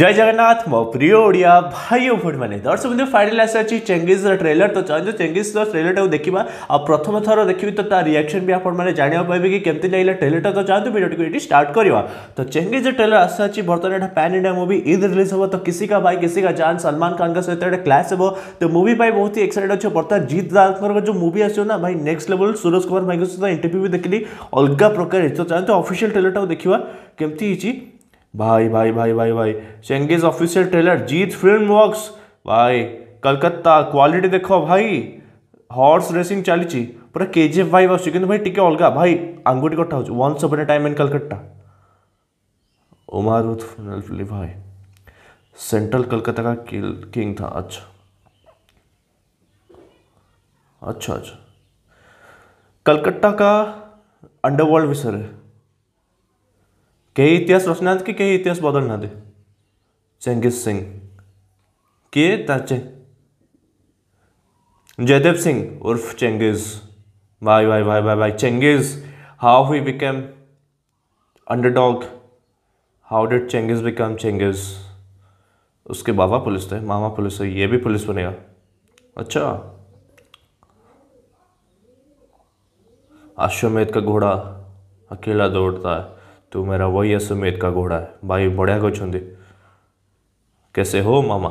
জয় জগন্নাথ মো প্রিয় ওড়িয়া ভাই ও ভোট মানে দর্শক বন্ধু ফাইনাল আসি চেঙ্গিজর ট্রেলর তো চাহিদা চেঙ্গিজর ট্রেলরটা দেখা আর প্রথম থর দেখবি তো তার রিয়াকশন বি আপনার জাঁয়া পাবে কি কেমতি লাগলা ট্রেলরটা তো চাহিদা ভিডিওটি এটি স্টার্ট করা তো চেঙ্গিজর ট্রেলর আসি বর্তমানে এটা pan India movie Eid release হব তো কিসি কা ভাই কিসি কা জান সলমান খান সহিত এটা ক্লাস হব তো মুভি পাই বহুত হি এক্সাইটেড অছে বর্তমান জিৎ দাঙ্কর যে মুভি আসছে না ভাই নেক্সট লেভেল সুরজ কুমার ভাই সহ ইন্টরভিউ বি দেখিলি অলগা প্রকার তো চাহিদা অফিসিয়াল ট্রেলরটা দেখা কেমতি হয়েছি भाई भाई भाई भाई भाई चेंगेज ऑफिशियल ट्रेलर जीत फिल्म वर्क्स भाई कलकत्ता क्वालिटी देखो भाई हॉर्स रेसिंग चली पूरा के जी एफ भाई आसूँ कि भाई टी अलग भाई आंगुटी कटा हो once upon time in Calcutta उमारूथ फिल्म भाई सेंट्रल कलकत्ता का किंग था अच्छा अच्छा अच्छा कलकत्ता का अंडरवर्ल्ड विसर है केही इतिहास रचना कि केही इतिहास बदलणारे चेंगीज सिंह किए ताचे जयदेव सिंह उर्फ चेंगेज भाई भाई भाई भाई भाई Chengiz how he became dog how did Chengiz become Chengiz उसके बाबा पुलिस थे मामा पुलिस थे ये भी पुलिस बनेगा अच्छा अश्वमेध का घोड़ा अकेला दौड़ता है तू मेरा वही समेत का घोड़ा है भाई बढ़िया कुछ कैसे हो मामा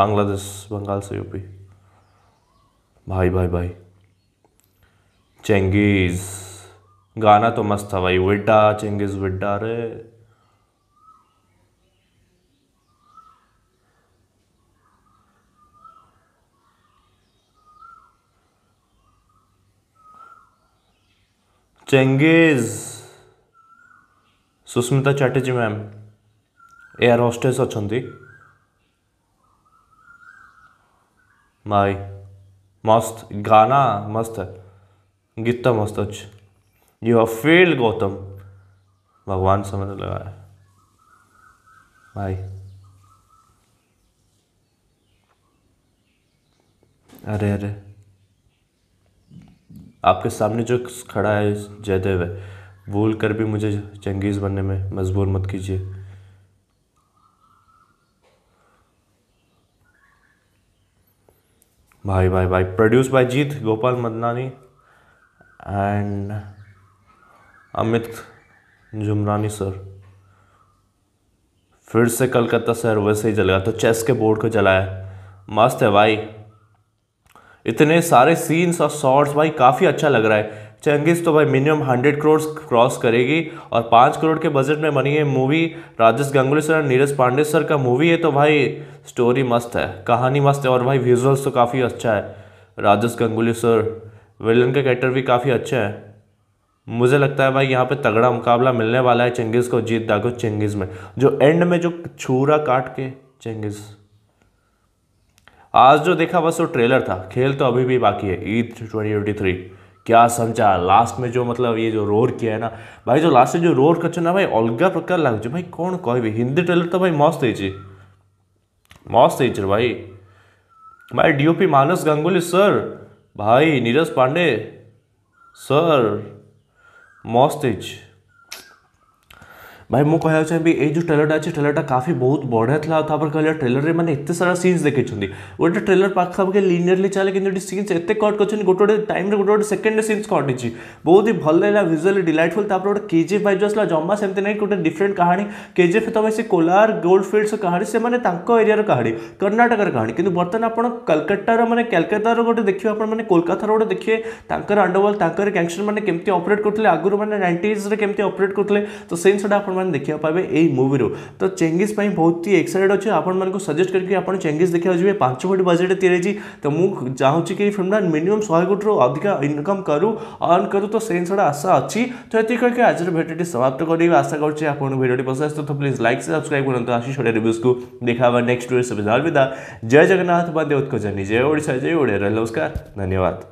बांग्लादेश बंगाल से यूपी भाई भाई भाई चेंगीज़ गाना तो मस्त था भाई विड्डा चेंगेज़ विड्डा रे Chengiz Susmita Chatterjee ma'am air hostess अच्छा माई मस्त गाना मस्त है गीत मस्त अच्छे यू हैव फेल्ड गौतम भगवान समझ तो लगा भाई अरे अरे आपके सामने जो खड़ा है जयदेव है भूल कर भी मुझे चंगेज़ बनने में मजबूर मत कीजिए भाई भाई भाई produce by Jeet Gopal Madnani and Amit Jumrani sir फिर से कलकत्ता शहर वैसे ही जल तो चेस के बोर्ड को जलाया मस्त है भाई इतने सारे सीन्स और शॉर्ट्स भाई काफ़ी अच्छा लग रहा है चंगेज़ तो भाई मिनिमम हंड्रेड करोड़ क्रॉस करेगी और पाँच करोड़ के बजट में बनी है मूवी राजेश गंगुली सर और नीरज पांडे सर का मूवी है तो भाई स्टोरी मस्त है कहानी मस्त है और भाई विजुअल्स तो काफ़ी अच्छा है राजेश गंगुली सर विलन के कैरेक्टर भी काफ़ी अच्छे हैं मुझे लगता है भाई यहाँ पे तगड़ा मुकाबला मिलने वाला है चंगेज़ को जीत दागो चंगेज़ में जो एंड में जो छूरा काट के चंगेज़ आज जो देखा बस वो ट्रेलर था खेल तो अभी भी बाकी है ईद ट्वेंटी क्या समझा लास्ट में जो मतलब ये जो रोर किया है ना भाई जो लास्ट में जो रोर कर ना भाई अलग प्रकार लगे भाई कौन कह हिंदी ट्रेलर तो भाई मस्त है मस्त है भाई भाई डीओपी मानस गांगुली सर भाई नीरज पांडे सर मस्त है ଭାଇ ମୁଁ କହିବାକୁ ଚାହିଁବି ଏଇ ଯେଉଁ ଟ୍ରେଲରଟା ଅଛି ଟ୍ରେଲରଟା କାଫି ବହୁତ ବଢ଼ିଆ ଥିଲା ଆଉ ତାପରେ କହିଲା ଟ୍ରେଲରରେ ମାନେ ଏତେ ସାରା ସିନ୍ସ ଦେଖେଇଛନ୍ତି ଗୋଟେ ଟ୍ରେଲର ପାଖାପାଖି ଲିନିୟରଲି ଚାଲେ କିନ୍ତୁ ଏଠି ସିନ୍ସ ଏତେ କଟ୍ କରିଛନ୍ତି ଗୋଟେ ଗୋଟେ ଟାଇମ୍ରେ ଗୋଟେ ଗୋଟେ ସେକେଣ୍ଡରେ ସିନ୍ସ କଟ୍ ହେଇଛି ବହୁତ ହି ଭଲ ଲାଗିଲା ଭିଜୁଆଲି ଡିଲାଇଟଫୁଲ୍ ତାପରେ ଗୋଟେ କେଜିଏଫ୍ ଭାଇ ଯେଉଁ ଆସିଲା ଜମା ସେମିତି ନାହିଁ ଗୋଟେ ଡିଫରେଣ୍ଟ କାହାଣୀ କେଜିଏଫ୍ ତମେ ସେ କୋଲାର ଗୋଲ୍ଡ ଫିଲ୍ଡସ୍ର କାହାଣୀ ସେମାନେ ତାଙ୍କ ଏରିଆର କାହାଣୀ କର୍ଣ୍ଣାଟକର କାହାଣୀ କିନ୍ତୁ ବର୍ତ୍ତମାନ ଆପଣ କାଲକାଟାର ମାନେ କାଲକାତାର ଗୋଟେ ଦେଖିବେ ଆପଣମାନେ କୋଲକାତାର ଗୋଟେ ଦେଖିବେ ତାଙ୍କର ଅଣ୍ଡରୱାଲ୍ ତାଙ୍କର ଗ୍ୟାଙ୍ଗଷ୍ଟର ମାନେ କେମିତି ଅପରେଟ୍ କରୁଥିଲେ ଆଗରୁ ମାନେ ନାଇଣ୍ଟିଜ୍ରେ କେମିତି ଅପରେଟ୍ କରୁଥିଲେ ତ ସେଇ ଜିନିଷଟା ଆପଣ ଆପଣମାନେ ଦେଖିବାକୁ ପାଇବେ ଏଇ ମୁଭିରୁ ତ ଚେଙ୍ଗିସ୍ ପାଇଁ ବହୁତ ହି ଏକ୍ସାଇଟେଡ୍ ଅଛି ଆପଣମାନଙ୍କୁ ସଜେଷ୍ଟ କରିକି ଆପଣ ଚେଙ୍ଗିସ୍ ଦେଖିବାକୁ ଯିବେ ପାଞ୍ଚ କୋଟି ବଜେଟ୍ ତିଆରି ହେଇଛି ତ ମୁଁ ଚାହୁଁଛି କି ଏଇ ଫିଲ୍ମଟା ମିନିମମ୍ ଶହେ କୋଟିରୁ ଅଧିକା ଇନକମ୍ अर्न करूँ तो से जिनटा आशा अच्छी तो ये कहीं आज भिडियो समाप्त करेंगे आशा करें आपको भिडियो पसंद आस तो प्लीज लाइक से सब्सक्राइब करूँ आशीष ओडिया रिव्यूज को देखा नेक्स्ट वीडियो जय जगन्नाथ बंदे उत्को जय ओडा जय ओडिया नमस्कार धन्यवाद